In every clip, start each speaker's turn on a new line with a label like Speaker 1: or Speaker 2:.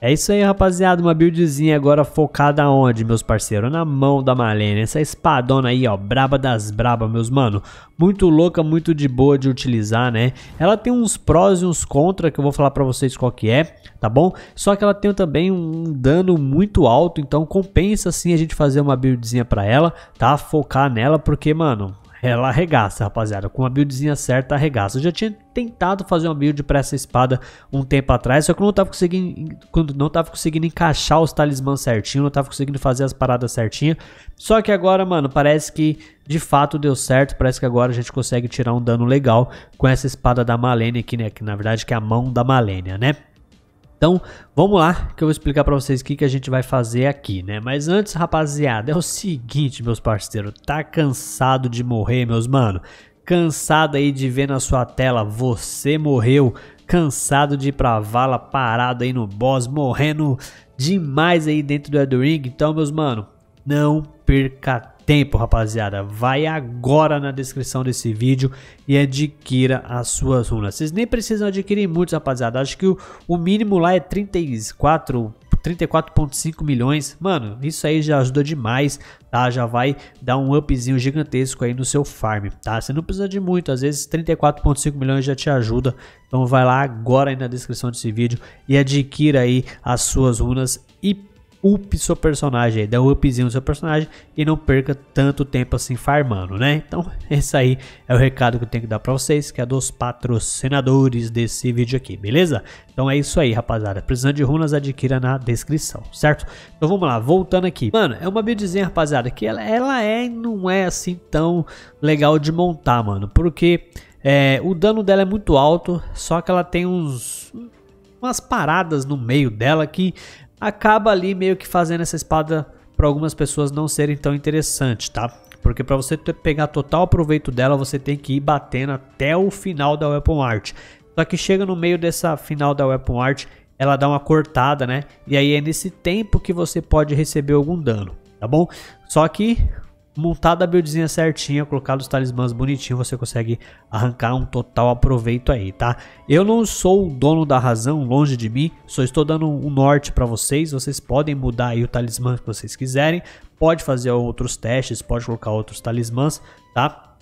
Speaker 1: É isso aí, rapaziada. Uma buildzinha agora focada onde, meus parceiros? Na mão da Malene. Essa espadona aí, ó. Braba das braba, meus mano. Muito louca, muito de boa de utilizar, né? Ela tem uns prós e uns contra, que eu vou falar pra vocês qual que é, tá bom? Só que ela tem também um dano muito alto, então compensa sim a gente fazer uma buildzinha pra ela, tá? Focar nela, porque, mano, ela arregaça, rapaziada. Com uma buildzinha certa, arregaça. Eu já tinha tentado fazer uma build para essa espada um tempo atrás, só que eu não tava conseguindo, quando não tava conseguindo encaixar os talismãs certinho, não tava conseguindo fazer as paradas certinho. Só que agora, mano, parece que de fato deu certo, parece que agora a gente consegue tirar um dano legal com essa espada da Malenia aqui, né? Que na verdade que é a mão da Malenia, né? Então, vamos lá que eu vou explicar para vocês o que, que a gente vai fazer aqui, né? Mas antes, rapaziada, é o seguinte, meus parceiros, tá cansado de morrer, meus mano? Cansado aí de ver na sua tela você morreu, cansado de ir pra vala parado aí no boss, morrendo demais aí dentro do Elden Ring? Então, meus mano, não perca tempo, rapaziada. Vai agora na descrição desse vídeo e adquira as suas runas. Vocês nem precisam adquirir muitos, rapaziada. Acho que o, o mínimo lá é 34 34.5 milhões, mano, isso aí já ajuda demais, tá? Já vai dar um upzinho gigantesco aí no seu farm, tá? Você não precisa de muito, às vezes 34.5 milhões já te ajuda. Então vai lá agora aí na descrição desse vídeo e adquira aí as suas runas up seu personagem aí, dá um upzinho no seu personagem e não perca tanto tempo assim farmando, né? Então, esse aí é o recado que eu tenho que dar para vocês, que é dos patrocinadores desse vídeo aqui, beleza? Então é isso aí, rapaziada. Precisando de runas, adquira na descrição, certo? Então vamos lá, voltando aqui. Mano, é uma buildzinha, rapaziada, que ela, ela é não é assim tão legal de montar, mano, porque é, o dano dela é muito alto, só que ela tem uns umas paradas no meio dela que acaba ali meio que fazendo essa espada para algumas pessoas não serem tão interessante, tá? Porque para você pegar total proveito dela, você tem que ir batendo até o final da Weapon Art. Só que chega no meio dessa final da Weapon Art, ela dá uma cortada, né? E aí é nesse tempo que você pode receber algum dano, tá bom? Só que montada a buildzinha certinha, colocado os talismãs bonitinho, você consegue arrancar um total aproveito aí, tá? Eu não sou o dono da razão, longe de mim, só estou dando um norte para vocês, vocês podem mudar aí o talismã que vocês quiserem, pode fazer outros testes, pode colocar outros talismãs, tá?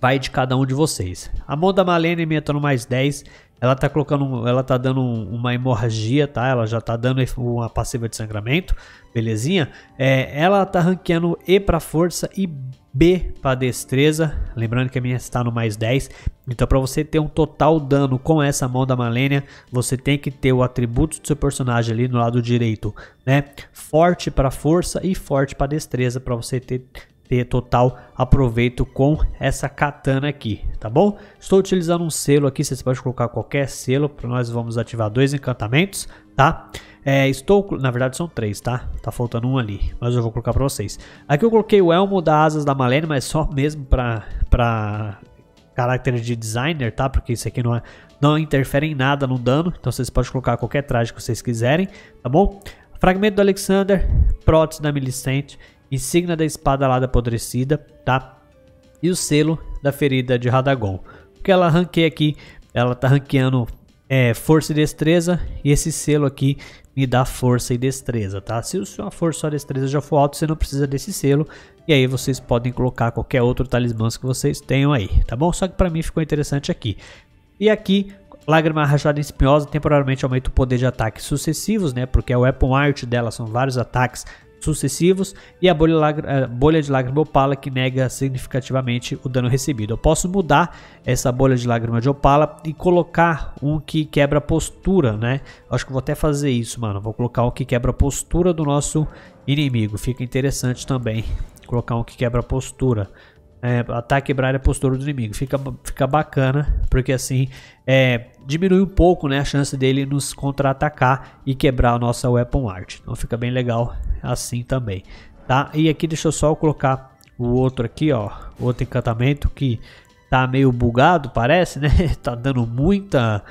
Speaker 1: Vai de cada um de vocês. A mão da Malene me entrou tá mais 10, ela tá colocando, ela tá dando uma hemorragia, tá? Ela já tá dando uma passiva de sangramento, belezinha? É, ela tá ranqueando E para força e B para destreza. Lembrando que a minha está no mais 10. Então, para você ter um total dano com essa mão da Malenia, você tem que ter o atributo do seu personagem ali no lado direito, né? Forte para força e forte para destreza para você ter ter total aproveito com essa katana aqui, tá bom? Estou utilizando um selo aqui, você pode colocar qualquer selo, nós vamos ativar dois encantamentos, tá? É, estou, na verdade são três, tá? Tá faltando um ali, mas eu vou colocar pra vocês. Aqui eu coloquei o elmo das asas da Malene, mas só mesmo pra, pra caráter de designer, tá? Porque isso aqui não, é, não interfere em nada no dano, então vocês podem colocar qualquer traje que vocês quiserem, tá bom? Fragmento do Alexander, prótese da Milicente insígnia da espada alada apodrecida, tá? E o selo da ferida de Radagon. O que ela ranqueia aqui, ela tá ranqueando é, força e destreza, e esse selo aqui me dá força e destreza, tá? Se a sua força ou destreza já for alto, você não precisa desse selo, e aí vocês podem colocar qualquer outro talismã que vocês tenham aí, tá bom? Só que para mim ficou interessante aqui. E aqui, Lágrima Rachada Espinhosa temporariamente aumenta o poder de ataques sucessivos, né? Porque é o Weapon Art dela são vários ataques sucessivos e a bolha, a bolha de lágrima opala que nega significativamente o dano recebido. Eu posso mudar essa bolha de lágrima de opala e colocar um que quebra a postura, né? Acho que vou até fazer isso, mano. Vou colocar um que quebra a postura do nosso inimigo. Fica interessante também colocar um que quebra a postura. É, ataque quebrar a postura do inimigo. Fica, fica bacana, porque assim é, diminui um pouco né, a chance dele nos contra-atacar e quebrar a nossa weapon art. Então fica bem legal assim também, tá? E aqui deixa eu só colocar o outro aqui, ó, outro encantamento que tá meio bugado, parece, né? tá dando muita,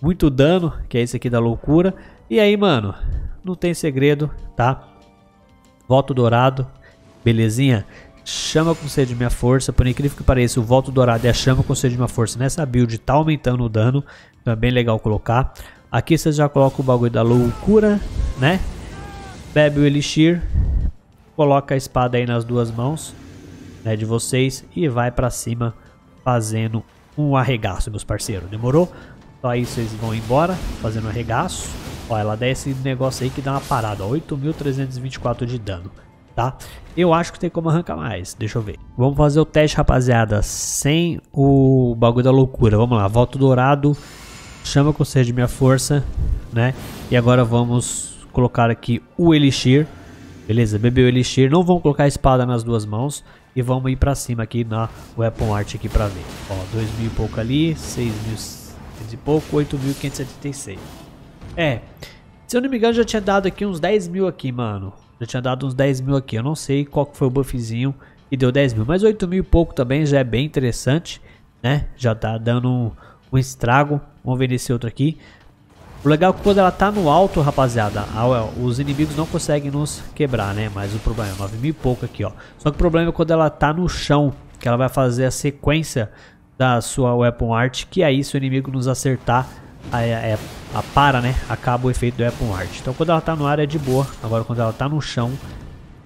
Speaker 1: muito dano, que é esse aqui da loucura. E aí, mano, não tem segredo, tá? Voto Dourado, belezinha? Chama concede minha força, por incrível que pareça, o Voto Dourado e é a Chama concede minha força nessa build tá aumentando o dano, então é bem legal colocar. Aqui você já coloca o bagulho da loucura, né? bebe o elixir, coloca a espada aí nas duas mãos né, de vocês e vai para cima fazendo um arregaço, meus parceiros. Demorou? Então aí vocês vão embora fazendo arregaço. Ó, ela dá esse negócio aí que dá uma parada, 8.324 de dano, tá? Eu acho que tem como arrancar mais, deixa eu ver. Vamos fazer o teste, rapaziada, sem o bagulho da loucura. Vamos lá, volta dourado, chama o conselho de minha força, né? E agora vamos colocar aqui o Elixir. Beleza, bebeu o Elixir. Não vão colocar a espada nas duas mãos. E vamos ir pra cima aqui na Weapon Art aqui pra ver. Ó, 2 mil e pouco ali, 6 mil e pouco, 8.576. É, se eu não me engano já tinha dado aqui uns 10 mil aqui, mano. Já tinha dado uns 10 mil aqui, eu não sei qual que foi o buffzinho e deu 10 mil. Mas 8 mil e pouco também já é bem interessante, né? Já tá dando um, um estrago. Vamos ver esse outro aqui. O legal é que quando ela tá no alto, rapaziada, ah, well, os inimigos não conseguem nos quebrar, né? Mas o problema é 9 mil e pouco aqui, ó. Só que o problema é quando ela tá no chão, que ela vai fazer a sequência da sua Weapon Art, que aí se o inimigo nos acertar, a, a, é, é, a para, né? Acaba o efeito do Weapon Art. Então quando ela tá no ar é de boa, agora quando ela tá no chão,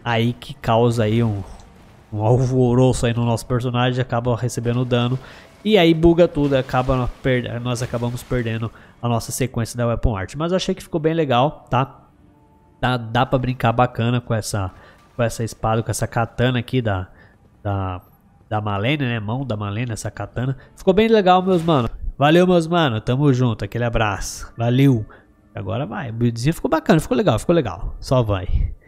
Speaker 1: aí que causa aí um, um alvoroço aí no nosso personagem, acaba recebendo dano e aí buga tudo, acaba nós acabamos perdendo a nossa sequência da Weapon Art. Mas eu achei que ficou bem legal, tá? Dá, dá pra brincar bacana com essa, com essa espada, com essa katana aqui da, da, da Malena, né? Mão da Malena, essa katana. Ficou bem legal, meus mano. Valeu, meus mano. Tamo junto. Aquele abraço. Valeu. Agora vai. O buildzinho ficou bacana, ficou legal, ficou legal. Só vai.